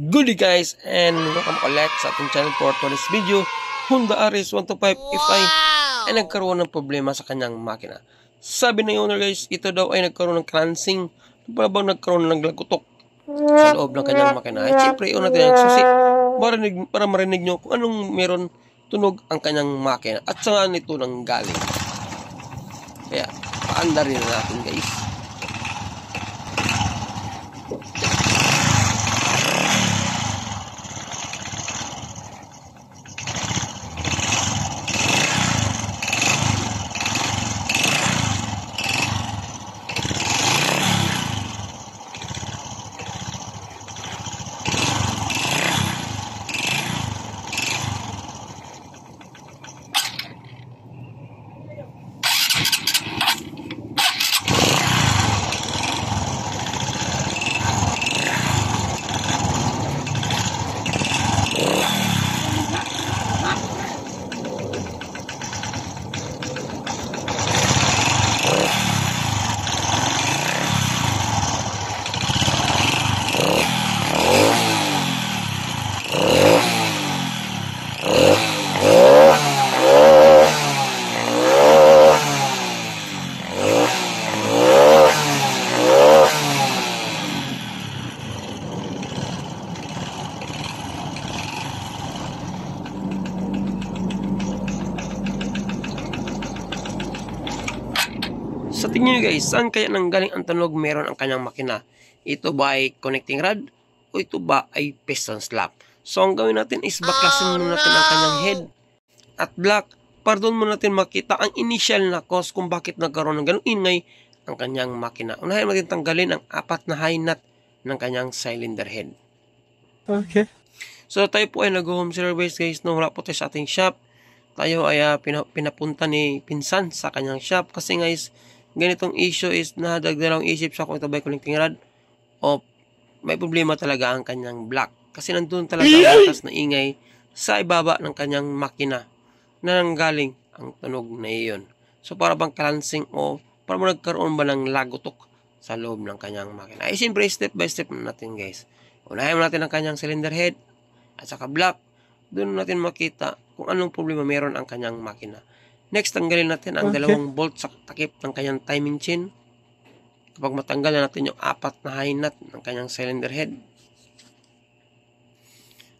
Good day guys and welcome ulit sa ating channel for today's video Honda RS125 wow! FI ay nagkaroon ng problema sa kanyang makina Sabi ng owner guys ito daw ay nagkaroon ng cleansing parang nagkaroon ng lagutok sa loob ng kanyang makina at syempre una natin ang susi marinig, para marinig nyo kung anong meron tunog ang kanyang makina at saan ito nang galing kaya paanda rin natin guys Sa tingin nyo guys, saan kaya nang galing ang tanog meron ang kanyang makina? Ito ba ay connecting rod? O ito ba ay piston slap? So ang gawin natin is baklasin oh, muna natin no! ang kanyang head at black para doon muna natin makita ang initial na cause kung bakit nagkaroon ng ganong ingay ang kanyang makina. Unahin natin tanggalin ang apat na high nut ng kanyang cylinder head. Okay. So tayo po ay nag-home service guys nung wala po tayo sa ating shop. Tayo ay uh, pinapunta ni Pinsan sa kanyang shop kasi guys ganitong issue is ang isip sa quarter by connecting rod o may problema talaga ang kanyang block. Kasi nandun talaga ang atas na ingay sa ibaba ng kanyang makina na nanggaling ang tunog na iyon. So para bang kalansing o para mo nagkaroon ba ng lagotok sa loob ng kanyang makina. Ay siyempre step by step natin guys. Unahin natin ang kanyang cylinder head at saka block. Doon natin makita kung anong problema meron ang kanyang makina. Next, tanggalin natin ang okay. dalawang bolt sa takip ng kanyang timing chain. Kapag matanggal na natin yung apat na high nut ng kanyang cylinder head.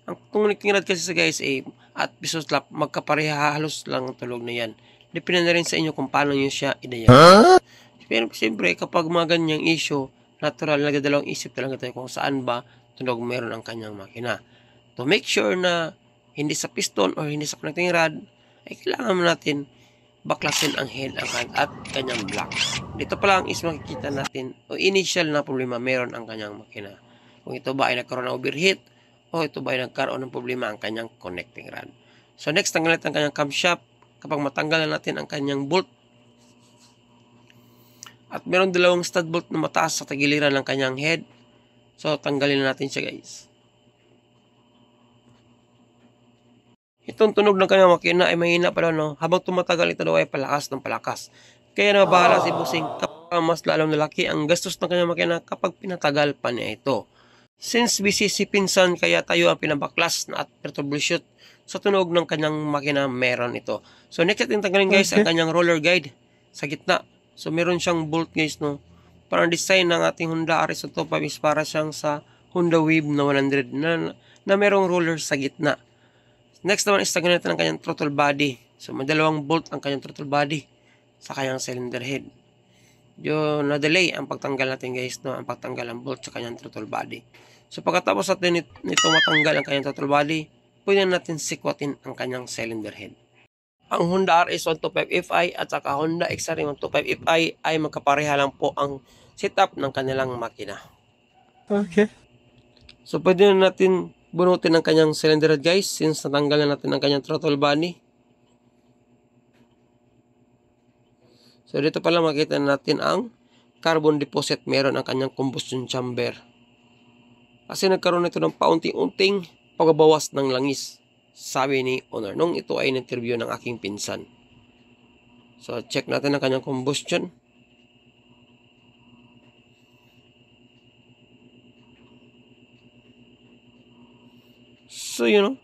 Ang tungling rod kasi sa guys ay eh, at piso slap, magkapareha halos lang ang tulog na yan. Depende na rin sa inyo kung paano nyo siya inaya. Huh? Pero siyempre, kapag mga ganyang issue, natural na dalawang isip talaga tayo kung saan ba tunog meron ang kanyang makina. To make sure na hindi sa piston or hindi sa connecting rod, ay kailangan natin baklasin ang head agad at kanyang block. Dito pa lang is makikita natin o initial na problema meron ang kanyang makina. Kung ito ba ay nagkaroon ng overheat o ito ba ay nagkaroon ng problema ang kanyang connecting rod. So next, tanggal natin ang kanyang camshaft. Kapag matanggal na natin ang kanyang bolt, at meron dalawang stud bolt na mataas sa tagiliran ng kanyang head. So, tanggalin na natin siya guys. Itong tunog ng kanyang makina ay mahina pala, no? habang tumatagal ito daw ay palakas ng palakas. Kaya nabahala si Busing kapag mas lalong nalaki ang gastos ng kanyang makina kapag pinatagal pa niya ito. Since busy si Pinsan kaya tayo ang pinabaklas na at troubleshoot sa tunog ng kanyang makina meron ito. So next natin tanggalin guys ang kanyang roller guide sa gitna. So meron siyang bolt guys no. Parang design ng ating Honda RS 125 is para siyang sa Honda Wave na 100 na, na merong roller sa gitna. Next naman is tagyan natin ang kanyang throttle body. So may dalawang bolt ang kanyang throttle body sa kanyang cylinder head. Yung na-delay ang pagtanggal natin guys, no? ang pagtanggal ng bolt sa kanyang throttle body. So pagkatapos natin nito matanggal ang kanyang throttle body, pwede natin sikwatin ang kanyang cylinder head. Ang Honda RS125Fi at saka Honda XR125Fi ay magkapareha lang po ang setup ng kanilang makina. Okay. So pwede na natin bunutin ang kanyang cylinder head guys since natanggal na natin ang kanyang throttle body. So dito pala makita natin ang carbon deposit meron ang kanyang combustion chamber. Kasi nagkaroon ito ng paunti-unting pagbawas ng langis, sabi ni owner. Nung ito ay in-interview ng aking pinsan. So check natin ang kanyang combustion. So, you know,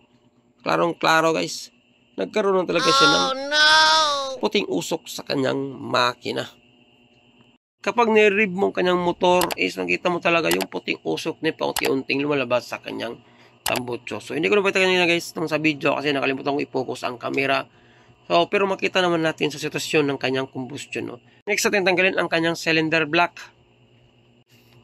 klarong-klaro guys, nagkaroon na talaga siya ng oh, puting usok sa kanyang makina. Kapag nirib mo kanyang motor is nakita mo talaga yung puting usok ni paunti-unting lumalabas sa kanyang tambutso. So, hindi ko nabata kanina guys itong sa video kasi nakalimutan ko i-focus ang camera. So, pero makita naman natin sa sitwasyon ng kanyang combustion. No? Next natin tanggalin ang kanyang cylinder block.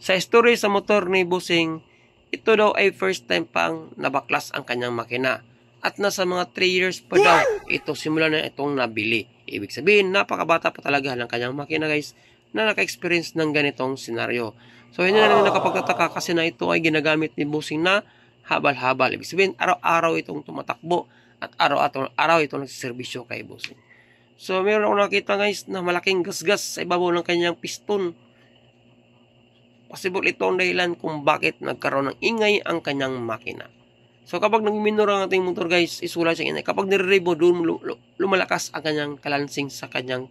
Sa story sa motor ni Busing, ito daw ay first time pang nabaklas ang kanyang makina. At nasa mga 3 years pa daw ito simula na itong nabili. Ibig sabihin, napakabata pa talaga ng kanyang makina guys na naka-experience ng ganitong senaryo. So, yun na namin nakapagtataka kasi na ito ay ginagamit ni Busing na habal-habal. Ibig sabihin, araw-araw itong tumatakbo at araw-araw itong nagsiservisyo kay Busing. So, meron akong nakita guys na malaking gasgas sa ibabaw ng kanyang piston Possible ito ang dahilan kung bakit nagkaroon ng ingay ang kanyang makina. So kapag nag-minor ang ating motor guys, isula siya ingay. Kapag nire-rev mo, doon lumalakas ang kanyang kalansing sa kanyang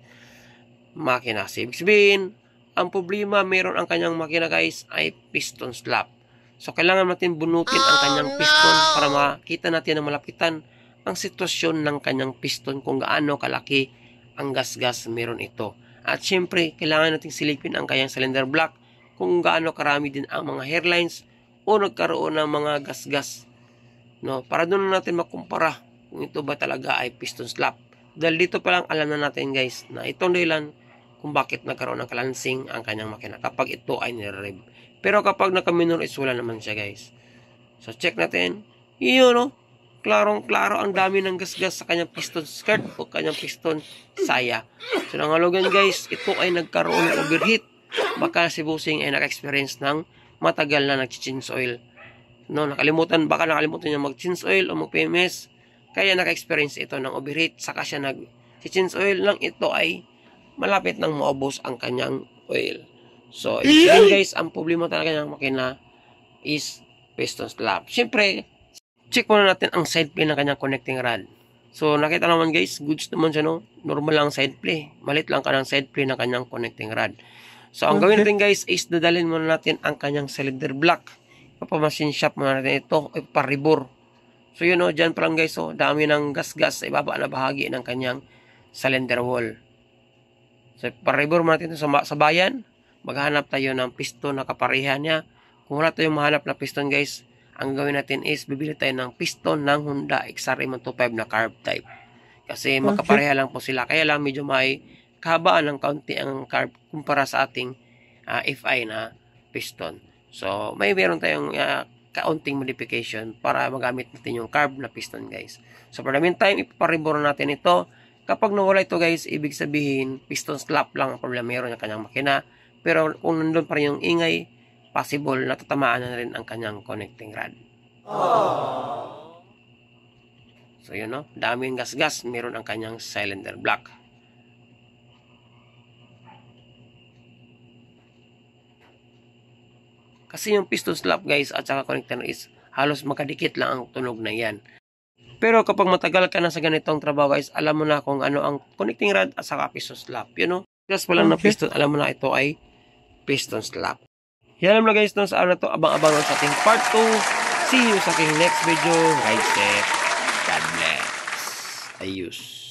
makina. So ibig sabihin, ang problema meron ang kanyang makina guys ay piston slap. So kailangan natin bunukin ang oh, kanyang piston para makita natin na malapitan ang sitwasyon ng kanyang piston kung gaano kalaki ang gasgas gas meron ito. At syempre, kailangan nating silipin ang kanyang cylinder block kung gaano karami din ang mga hairlines o nagkaroon ng mga gasgas. No, para doon natin makumpara kung ito ba talaga ay piston slap. Dahil dito pa lang alam na natin guys na itong dahilan kung bakit nagkaroon ng kalansing ang kanyang makina kapag ito ay nire-rev. Pero kapag naka nakaminor is wala naman siya guys. So check natin. Iyon no, klarong-klaro ang dami ng gasgas sa kanyang piston skirt o kanyang piston saya. So nangalugan guys, ito ay nagkaroon ng overheat baka si Busing ay naka-experience ng matagal na nag-chins oil. No, nakalimutan, baka nakalimutan niya mag-chins oil o mag-PMS. Kaya naka-experience ito ng overheat, saka siya nag-chins oil lang ito ay malapit nang maubos ang kanyang oil. So, yun guys, ang problema talaga ng makina is piston slap. Siyempre, check muna natin ang side play ng kanyang connecting rod. So, nakita naman guys, goods naman siya, no? Normal lang side play. Malit lang ka ng side play ng kanyang connecting rod. So, ang gawin natin guys is dadalhin muna natin ang kanyang cylinder block. Ipapamachine shop muna natin ito, iparibor. So, yun o, oh, Diyan dyan pa lang guys, oh, dami ng gas-gas sa ibaba na bahagi ng kanyang cylinder wall. So, iparibor muna natin ito sa, sa bayan. Maghanap tayo ng piston na kapareha niya. Kung wala tayong mahanap na piston guys, ang gawin natin is bibili tayo ng piston ng Honda XR M125 na carb type. Kasi okay. makapareha lang po sila. Kaya lang medyo may kahabaan ng kaunti ang carb kumpara sa ating uh, ah, FI na piston. So, may meron tayong uh, kaunting modification para magamit natin yung carb na piston guys. So, for the meantime, ipaparibor natin ito. Kapag nawala ito guys, ibig sabihin piston slap lang ang problema meron ng kanyang makina. Pero kung nandun pa rin yung ingay, possible na tatamaan na rin ang kanyang connecting rod. Aww. So, yun no? Daming gas-gas, meron ang kanyang cylinder block. Kasi yung piston slap guys at saka connector is halos makadikit lang ang tunog na yan. Pero kapag matagal ka na sa ganitong trabaho guys, alam mo na kung ano ang connecting rod at saka piston slap. You know, just pa okay. na piston, alam mo na ito ay piston slap. Yan lang guys, no, sa araw ano na to, abang-abang sa ating part 2. See you sa ating next video. Right set. God bless. Ayos.